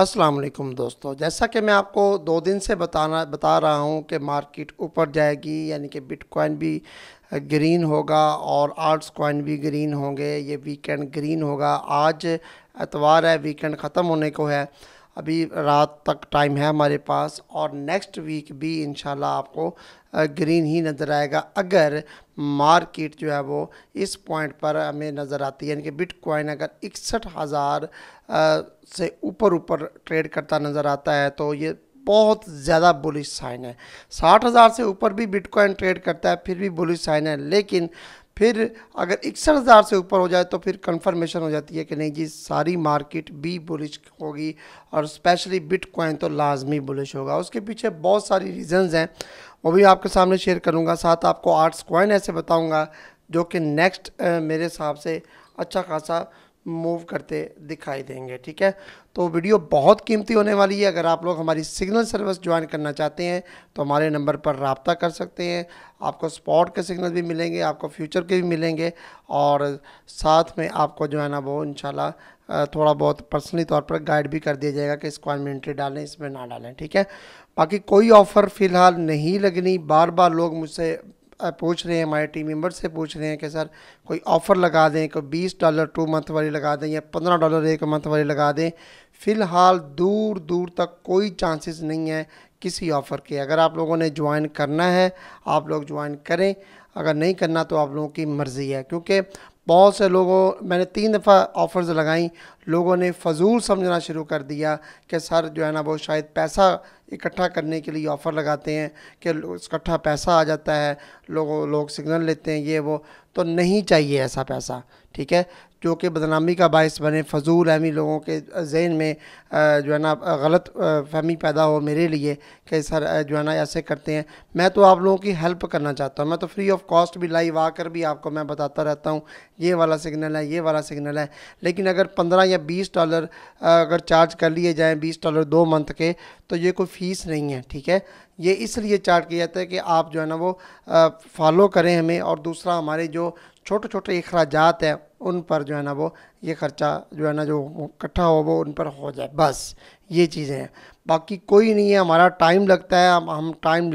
अस्सलाम वालेकुम दोस्तों जैसा कि मैं आपको दो दिन से बताना बता रहा हूँ कि मार्केट ऊपर जाएगी यानी कि बिटकॉइन भी ग्रीन होगा और आर्ट्स कॉइन भी ग्रीन होंगे ये वीकेंड ग्रीन होगा आज एतवार है वीकेंड ख़त्म होने को है अभी रात तक टाइम है हमारे पास और नेक्स्ट वीक भी इन आपको ग्रीन ही नज़र आएगा अगर मार्केट जो है वो इस पॉइंट पर हमें नज़र आती है यानी कि बिटकॉइन अगर इकसठ हज़ार से ऊपर ऊपर ट्रेड करता नज़र आता है तो ये बहुत ज़्यादा बुलिश साइन है साठ हज़ार से ऊपर भी बिटकॉइन ट्रेड करता है फिर भी बुलिश साइन है लेकिन फिर अगर इकसठ हज़ार से ऊपर हो जाए तो फिर कंफर्मेशन हो जाती है कि नहीं जी सारी मार्केट भी बुलिश होगी और स्पेशली बिटकॉइन तो लाजमी बुलिश होगा उसके पीछे बहुत सारी रीजंस हैं वो भी आपके सामने शेयर करूँगा साथ आपको आर्ट्स कॉइन ऐसे बताऊँगा जो कि नेक्स्ट मेरे हिसाब से अच्छा खासा मूव करते दिखाई देंगे ठीक है तो वीडियो बहुत कीमती होने वाली है अगर आप लोग हमारी सिग्नल सर्विस ज्वाइन करना चाहते हैं तो हमारे नंबर पर रबता कर सकते हैं आपको स्पॉट के सिग्नल भी मिलेंगे आपको फ्यूचर के भी मिलेंगे और साथ में आपको जो है ना वो इन थोड़ा बहुत पर्सनली तौर पर गाइड भी कर दिया जाएगा कि इसको एंट्री डालें इसमें ना डालें ठीक है बाकी कोई ऑफ़र फ़िलहाल नहीं लगनी बार बार लोग मुझसे पूछ रहे हैं हमारे टीम मेम्बर से पूछ रहे हैं कि सर कोई ऑफ़र लगा दें कोई बीस डॉलर टू मंथ वाली लगा दें या पंद्रह डॉलर एक मंथ वाली लगा दें फ़िलहाल दूर दूर तक कोई चांसेस नहीं है किसी ऑफ़र के अगर आप लोगों ने ज्वाइन करना है आप लोग ज्वाइन करें अगर नहीं करना तो आप लोगों की मर्ज़ी है क्योंकि बहुत से लोगों मैंने तीन दफ़ा ऑफ़र्स लगाई लोगों ने फजूल समझना शुरू कर दिया कि सर जो है ना वो शायद पैसा इकट्ठा करने के लिए ऑफ़र लगाते हैं कि इकट्ठा पैसा आ जाता है लोग लोग सिग्नल लेते हैं ये वो तो नहीं चाहिए ऐसा पैसा ठीक है जो कि बदनामी का बायस बने फजूल अहमी लोगों के जहन में जो है ना गलत फहमी पैदा हो मेरे लिए कि सर जो है ना ऐसे करते हैं मैं तो आप लोगों की हेल्प करना चाहता हूँ मैं तो फ्री ऑफ कॉस्ट भी लाइव आकर भी आपको मैं बताता रहता हूँ ये वाला सिग्नल है ये वाला सिग्नल है लेकिन अगर पंद्रह या बीस डॉलर अगर चार्ज कर लिए जाएँ बीस डॉलर दो मंथ के तो ये कोई फ़ीस नहीं है ठीक है ये इसलिए चार्ज किया जाता है कि आप जो है ना वो फॉलो करें हमें और दूसरा हमारे जो छोटे छोटे अखराजात हैं उन पर जो है ना वो ये खर्चा जो है ना जो इकट्ठा हो वो उन पर हो जाए बस ये चीज़ें हैं बाकी कोई नहीं है हमारा टाइम लगता है हम हम टाइम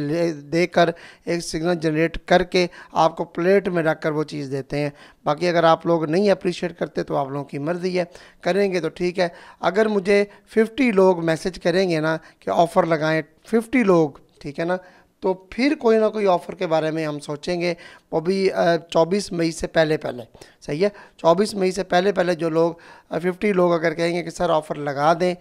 दे कर एक सिग्नल जनरेट करके आपको प्लेट में रख कर वो चीज़ देते हैं बाकी अगर आप लोग नहीं अप्रिशिएट करते तो आप लोगों की मर्ज़ी है करेंगे तो ठीक है अगर मुझे 50 लोग मैसेज करेंगे ना कि ऑफ़र लगाएं 50 लोग ठीक है ना तो फिर कोई ना कोई ऑफ़र के बारे में हम सोचेंगे वो भी चौबीस मई से पहले पहले सही है चौबीस मई से पहले पहले जो लोग फिफ्टी लोग अगर कहेंगे कि सर ऑफ़र लगा दें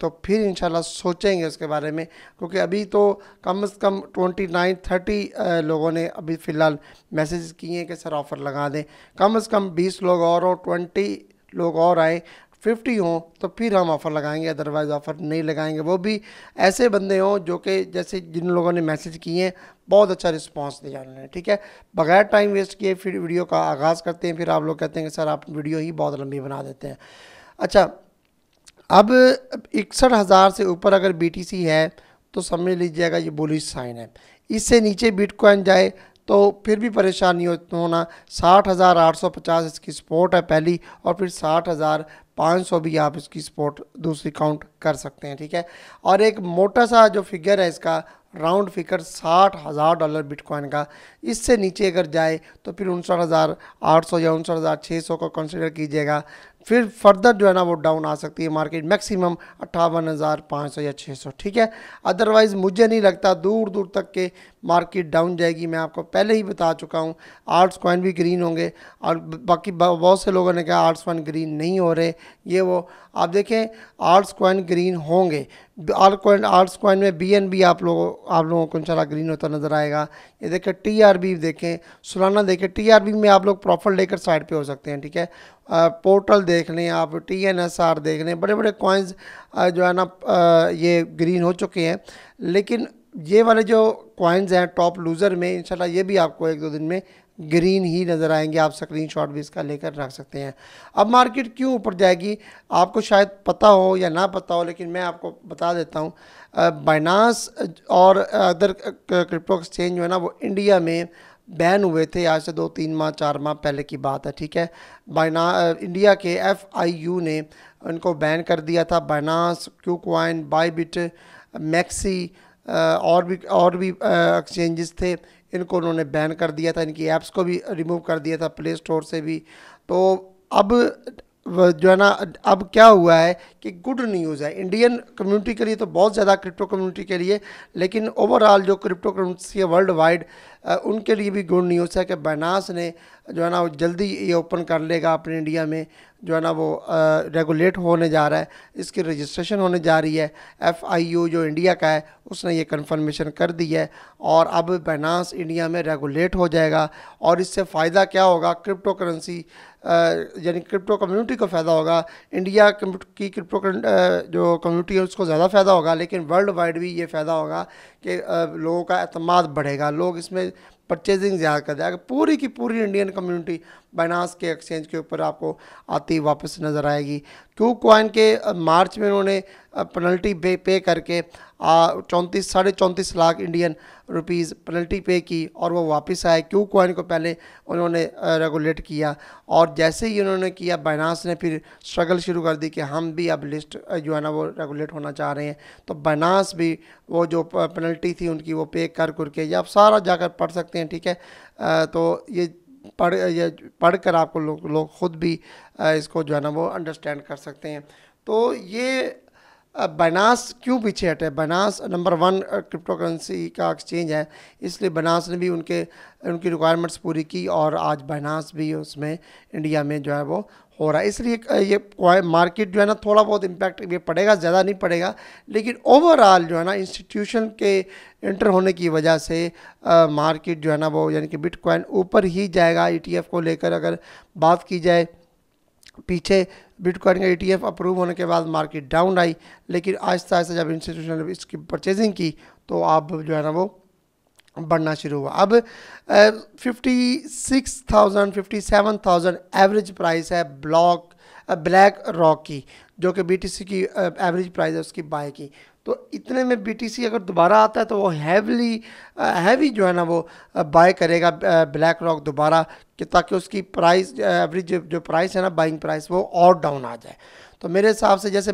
तो फिर इन सोचेंगे उसके बारे में क्योंकि अभी तो कम से कम ट्वेंटी नाइन थर्टी लोगों ने अभी फ़िलहाल मैसेज किए हैं कि सर ऑफ़र लगा दें कम से कम बीस लोग और हो ट्वेंटी लोग और आए फिफ्टी हों तो फिर हम ऑफ़र लगाएंगे अदरवाइज़ ऑफ़र नहीं लगाएंगे वो भी ऐसे बंदे हों जो कि जैसे जिन लोगों ने मैसेज किए हैं बहुत अच्छा रिस्पांस दिया उन्होंने ठीक है बगैर टाइम वेस्ट किए फिर वीडियो का आगाज़ करते हैं फिर आप लोग कहते हैं कि सर आप वीडियो ही बहुत लंबी बना देते हैं अच्छा अब इकसठ हज़ार से ऊपर अगर सी है तो समझ लीजिएगा ये बुलिश साइन है इससे नीचे बिटकॉइन जाए तो फिर भी परेशान नहीं होना साठ हज़ार आठ सौ पचास इसकी सपोर्ट है पहली और फिर साठ हज़ार पाँच सौ भी आप इसकी सपोर्ट दूसरी काउंट कर सकते हैं ठीक है और एक मोटा सा जो फिगर है इसका राउंड फिगर साठ हज़ार डॉलर बिटकॉइन का इससे नीचे अगर जाए तो फिर उनसठ हज़ार आठ सौ या उनसठ हज़ार छः सौ को कंसिडर कीजिएगा फिर फर्दर जो है ना वो डाउन आ सकती है मार्केट मैक्सिमम अट्ठावन हज़ार पाँच सौ या छः सौ ठीक है अदरवाइज़ मुझे नहीं लगता दूर दूर तक के मार्केट डाउन जाएगी मैं आपको पहले ही बता चुका हूँ आर्ट्स कॉइन भी ग्रीन होंगे और बाकी बहुत से लोगों ने कहा आर्ट्स कॉइन ग्रीन नहीं हो रहे ये वो आप देखें आर्ट्स कॉइन ग्रीन होंगे आर्ट कॉइन आर्ट्स कॉइन में बी एन बी आप लोगों आप लोगों को इनशाला ग्रीन होता नज़र आएगा ये देखें टी आर बी देखें सुलाना देखें टी आर बी में आप लोग प्रॉफिट लेकर साइड पर हो सकते हैं ठीक है पोर्टल देख लें आप टी एन एस आर देख लें बड़े बड़े कॉइन्स जो है ना ये ग्रीन हो चुके हैं लेकिन ये वाले जो कॉइन्स हैं टॉप लूज़र में इंशाल्लाह ये भी आपको एक दो दिन में ग्रीन ही नज़र आएंगे आप स्क्रीन शॉट भी इसका लेकर रख सकते हैं अब मार्केट क्यों ऊपर जाएगी आपको शायद पता हो या ना पता हो लेकिन मैं आपको बता देता हूँ बाइनास और अदर क्रिप्टो एक्सचेंज जो है ना वो इंडिया में बैन हुए थे आज से दो तीन माह चार माह पहले की बात है ठीक है बाइना इंडिया के एफ आई यू ने उनको बैन कर दिया था बाइनास क्यू बाईबिट मैक्सी और भी और भी एक्सचेंजेस थे इनको उन्होंने बैन कर दिया था इनकी ऐप्स को भी रिमूव कर दिया था प्ले स्टोर से भी तो अब जो है ना अब क्या हुआ है कि गुड न्यूज़ है इंडियन कम्युनिटी के लिए तो बहुत ज़्यादा क्रिप्टो कम्युनिटी के लिए लेकिन ओवरऑल जो क्रिप्टो करेंसी है वर्ल्ड वाइड उनके लिए भी गुड न्यूज़ है कि बनास ने जो है ना जल्दी ये ओपन कर लेगा अपने इंडिया में जो है ना वो रेगुलेट होने जा रहा है इसकी रजिस्ट्रेशन होने जा रही है एफ आई यू जो इंडिया का है उसने ये कन्फर्मेशन कर दी है और अब बैनास इंडिया में रेगुलेट हो जाएगा और इससे फ़ायदा क्या होगा क्रिप्टो करेंसी यानी क्रिप्टो कम्युनिटी को फ़ायदा होगा इंडिया की क्रिप्टो जो कम्युनिटी है उसको ज़्यादा फ़ायदा होगा लेकिन वर्ल्ड वाइड भी ये फ़ायदा होगा कि लोगों का अतमाद बढ़ेगा लोग इसमें परचेजिंग ज़्यादा कर अगर पूरी की पूरी इंडियन कम्युनिटी बाइनास के एक्सचेंज के ऊपर आपको आती वापस नज़र आएगी क्यू क्वाइन के मार्च में उन्होंने पेनल्टी पे पे करके चौंतीस साढ़े चौंतीस लाख इंडियन रुपीज़ पेनल्टी पे की और वो वापस आए क्यू क्वाइन को पहले उन्होंने रेगुलेट किया और जैसे ही उन्होंने किया बाइनास ने फिर स्ट्रगल शुरू कर दी कि हम भी अब लिस्ट जो है ना वो रेगुलेट होना चाह रहे हैं तो बाइनास भी वो जो पेनल्टी थी उनकी वो पे कर करके या आप सारा जाकर पढ़ सकते हैं ठीक है तो ये पढ़ ये पढ़ कर आपको लोग लोग ख़ुद भी इसको जो है ना वो अंडरस्टैंड कर सकते हैं तो ये बनास क्यों पीछे हटे Binance number one crypto currency का एक्सचेंज है इसलिए बनास ने भी उनके उनकी रिक्वायरमेंट्स पूरी की और आज बनास भी उसमें इंडिया में जो है वो हो रहा है इसलिए ये मार्केट जो है ना थोड़ा बहुत इम्पैक्ट ये पड़ेगा ज़्यादा नहीं पड़ेगा लेकिन ओवरऑल जो है ना इंस्टीट्यूशन के इंटर होने की वजह से मार्केट जो है ना वो यानी कि बिटकॉइन ऊपर ही जाएगा ई e को लेकर अगर बात की जाए पीछे बिटकॉइन का ईटीएफ e अप्रूव होने के बाद मार्केट डाउन आई लेकिन आहिस्ता आहिस्ता जब इंस्टीट्यूशन ने इसकी परचेजिंग की तो आप जो है ना वो बढ़ना शुरू हुआ अब fifty six thousand fifty seven thousand average price है ब्लॉक ब्लैक रॉक की जो कि बीटीसी की एवरेज प्राइस है उसकी बाय की तो इतने में बीटीसी अगर दोबारा आता है तो वो हैवली हैवी जो है ना वो बाय करेगा ब्लैक रॉक दोबारा कि ताकि उसकी प्राइस एवरेज जो प्राइस है ना बाइंग प्राइस वो और डाउन आ जाए तो मेरे हिसाब से जैसे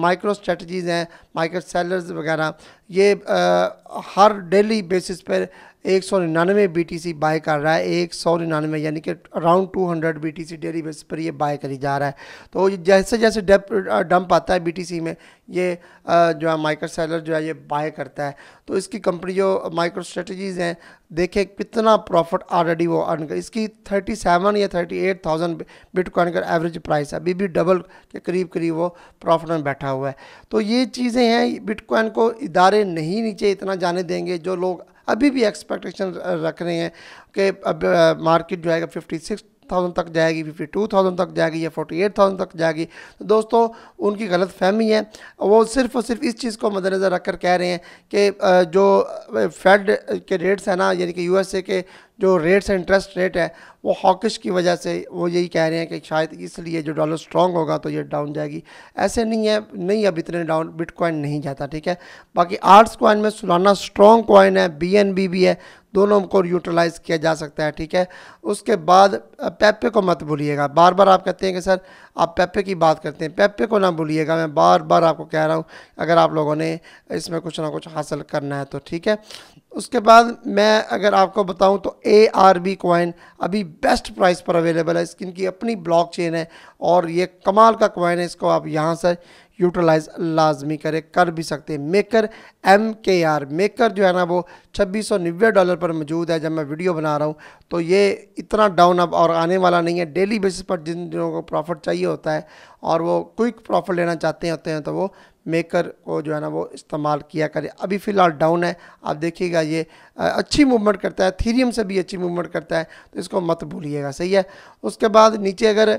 माइक्रो स्ट्रेटजीज़ हैं माइक्रो सेलर्स वगैरह ये आ, हर डेली बेसिस पर एक सौ निन्यानवे बी टी सी बाय कर रहा है एक सौ निन्यानवे यानी कि around two hundred B T C daily basis पर ये बाय करी जा रहा है तो जैसे जैसे डेप डंप आता है बी टी सी में ये जो है माइक्रो सेलर जो है ये बाय करता है तो इसकी कंपनी जो माइक्रो स्ट्रेटजीज़ हैं देखें कितना प्रॉफिट ऑलरेडी वो अर्न कर इसकी थर्टी सेवन या थर्टी एट थाउजेंड बिटकॉइन का एवरेज प्राइस है अभी भी डबल के करीब करीब वो प्रॉफिट में बैठा हुआ है तो ये चीज़ें हैं बिटकॉइन को इदारे सारे नहीं नीचे इतना जाने देंगे जो लोग अभी भी एक्सपेक्टेशन रख रहे हैं कि अब मार्केट जो है फिफ्टी सिक्स थाउजेंड तक जाएगी फिफ्टी टू थाउजेंड तक जाएगी या फोर्टी एट थाउजेंड तक जाएगी तो दोस्तों उनकी गलत फहमी है वो सिर्फ और सिर्फ इस चीज़ को मद्देनज़र रख कर कह रहे हैं कि जो फेड के रेट्स हैं ना यानी कि यूएसए के जो रेट्स इंटरेस्ट रेट है वो हॉकिश की वजह से वो यही कह रहे हैं कि शायद इसलिए जो डॉलर स्ट्रॉन्ग होगा तो ये डाउन जाएगी ऐसे नहीं है नहीं अब इतने डाउन बिटकॉइन नहीं जाता ठीक है बाकी आर्ट्स कॉइन में सुलाना स्ट्रॉन्ग कॉइन है बी भी है दोनों को यूटिलाइज़ किया जा सकता है ठीक है उसके बाद पेपे को मत भूलिएगा बार बार आप कहते हैं कि सर आप पेपे की बात करते हैं पेपे को ना भूलिएगा मैं बार बार आपको कह रहा हूँ अगर आप लोगों ने इसमें कुछ ना कुछ हासिल करना है तो ठीक है उसके बाद मैं अगर आपको बताऊं तो ए आर बी कॉइन अभी बेस्ट प्राइस पर अवेलेबल है इसकी की अपनी ब्लॉक चेन है और ये कमाल का कॉइन है इसको आप यहाँ से यूटिलाइज लाजमी करे कर भी सकते हैं maker M K R maker जो है ना वो छब्बीस सौ नब्बे डॉलर पर मौजूद है जब मैं वीडियो बना रहा हूँ तो ये इतना डाउन अप और आने वाला नहीं है डेली बेसिस पर जिन लोगों को प्रॉफिट चाहिए होता है और वो क्विक प्रॉफिट लेना चाहते होते हैं तो वो मेकर को जो है ना वो इस्तेमाल किया करें अभी फ़िलहाल डाउन है आप देखिएगा ये अच्छी मूवमेंट करता है थीरियम से भी अच्छी मूवमेंट करता है तो इसको मत भूलिएगा सही है उसके बाद नीचे अगर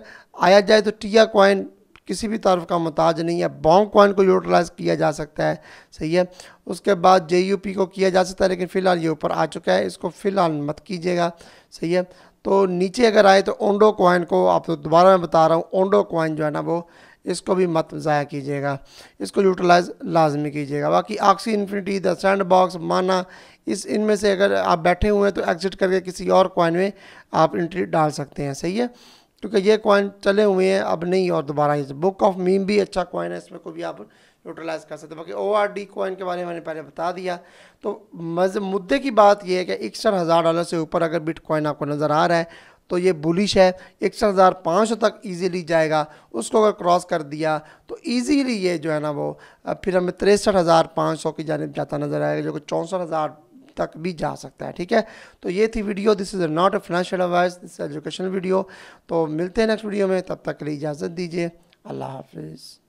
आया जाए तो टिया कॉइन किसी भी तरफ का मोहताज नहीं है बॉन्ग कॉइन को यूटिलाइज़ किया जा सकता है सही है उसके बाद जे को किया जा सकता है लेकिन फ़िलहाल ये ऊपर आ चुका है इसको फ़िलहाल मत कीजिएगा सही है तो नीचे अगर आए तो ओंडो कॉइन को आप तो दोबारा मैं बता रहा हूँ ओंडो कॉइन जो है ना वो इसको भी मत ज़ाया कीजिएगा इसको यूटिलाइज लाजमी कीजिएगा बाकी Axie Infinity the sandbox माना इस इनमें से अगर आप बैठे हुए हैं तो एग्ज़िट करके किसी और कॉइन में आप इंट्री डाल सकते हैं सही है तो क्योंकि ये कॉइन चले हुए हैं अब नहीं और दोबारा ये बुक ऑफ मीम भी अच्छा कॉइन है इसमें को भी आप यूटिलाइज़ कर सकते हैं बाकी ओ आर डी कॉइन के बारे में मैंने पहले बता दिया तो मज मुद्दे की बात यह है कि इकसठ हज़ार डॉलर से ऊपर अगर बिट कॉइन आपको नज़र आ रहा है तो ये बुलिश है इकसठ हज़ार पाँच सौ तक ईजीली जाएगा उसको अगर क्रॉस कर दिया तो ईजीली ये जो है ना वो फिर हमें तिरसठ हज़ार पाँच सौ की जानब जाता नज़र आएगा जो कि चौंसठ हज़ार तक भी जा सकता है ठीक है तो ये थी video this is not a financial advice this educational video तो मिलते हैं नेक्स्ट वीडियो में तब तक के लिए इजाज़त दीजिए अल्लाह हाफिज़